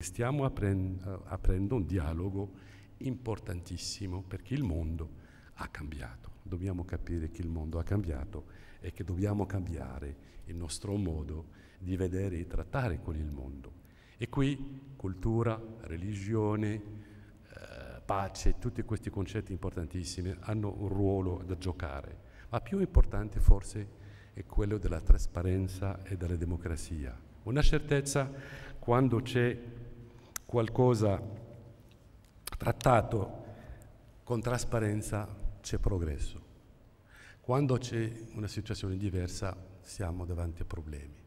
Stiamo eh, aprendo un dialogo importantissimo perché il mondo ha cambiato. Dobbiamo capire che il mondo ha cambiato e che dobbiamo cambiare il nostro modo di vedere e trattare con il mondo. E qui cultura, religione, eh, pace, tutti questi concetti importantissimi hanno un ruolo da giocare, ma più importante forse è quello della trasparenza e della democrazia. Una certezza quando c'è qualcosa trattato con trasparenza c'è progresso. Quando c'è una situazione diversa siamo davanti a problemi.